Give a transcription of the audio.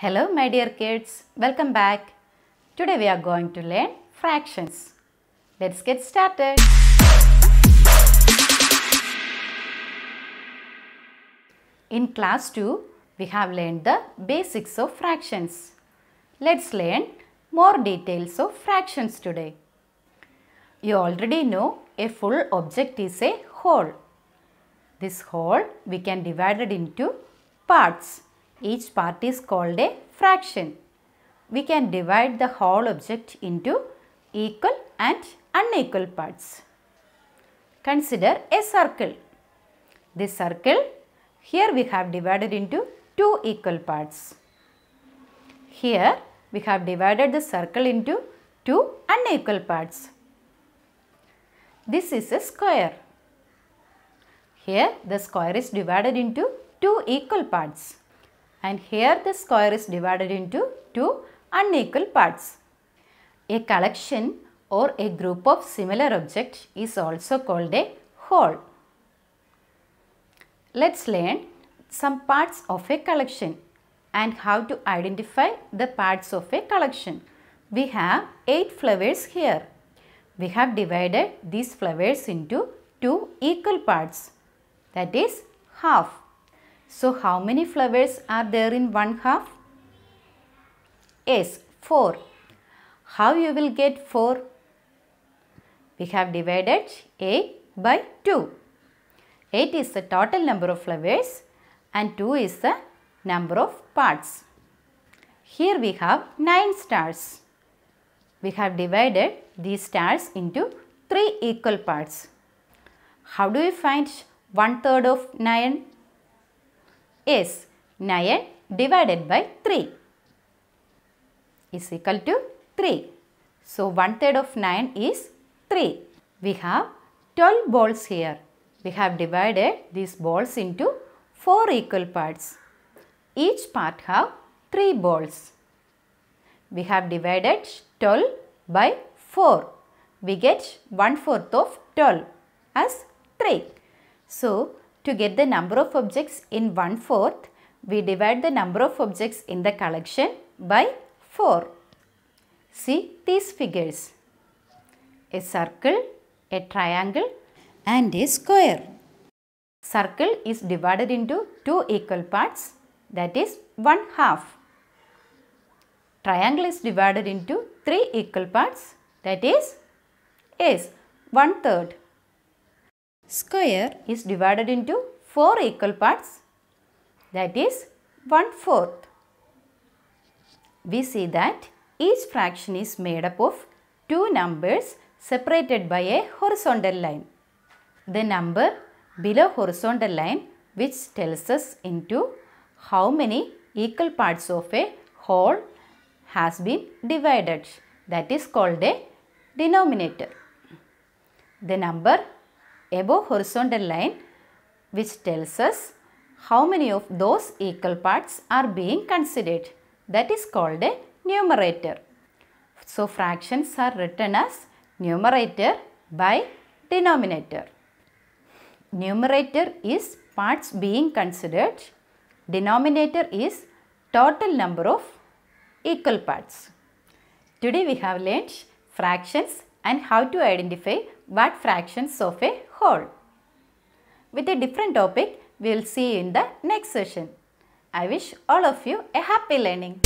Hello my dear kids, welcome back. Today we are going to learn fractions. Let's get started. In class 2, we have learned the basics of fractions. Let's learn more details of fractions today. You already know a full object is a whole. This whole we can divide it into parts each part is called a fraction. We can divide the whole object into equal and unequal parts. Consider a circle. This circle here we have divided into two equal parts. Here we have divided the circle into two unequal parts. This is a square. Here the square is divided into two equal parts and here the square is divided into two unequal parts. A collection or a group of similar objects is also called a whole. Let's learn some parts of a collection and how to identify the parts of a collection. We have 8 flowers here. We have divided these flowers into two equal parts that is half. So how many flowers are there in one half? Yes, 4. How you will get 4? We have divided 8 by 2. 8 is the total number of flowers and 2 is the number of parts. Here we have 9 stars. We have divided these stars into 3 equal parts. How do we find one third of 9? is 9 divided by 3 is equal to 3. So, one third of 9 is 3. We have 12 balls here. We have divided these balls into 4 equal parts. Each part have 3 balls. We have divided 12 by 4. We get 1 fourth of 12 as 3. So, to get the number of objects in 1 fourth, we divide the number of objects in the collection by 4. See these figures. A circle, a triangle and a square. Circle is divided into two equal parts that is 1 half. Triangle is divided into three equal parts that is, is 1 third. Square is divided into 4 equal parts that is 1 fourth. We see that each fraction is made up of two numbers separated by a horizontal line. The number below horizontal line which tells us into how many equal parts of a whole has been divided that is called a denominator. The number above horizontal line which tells us how many of those equal parts are being considered. That is called a numerator. So fractions are written as numerator by denominator. Numerator is parts being considered. Denominator is total number of equal parts. Today we have learnt fractions and how to identify what fractions of a whole. With a different topic, we will see you in the next session. I wish all of you a happy learning.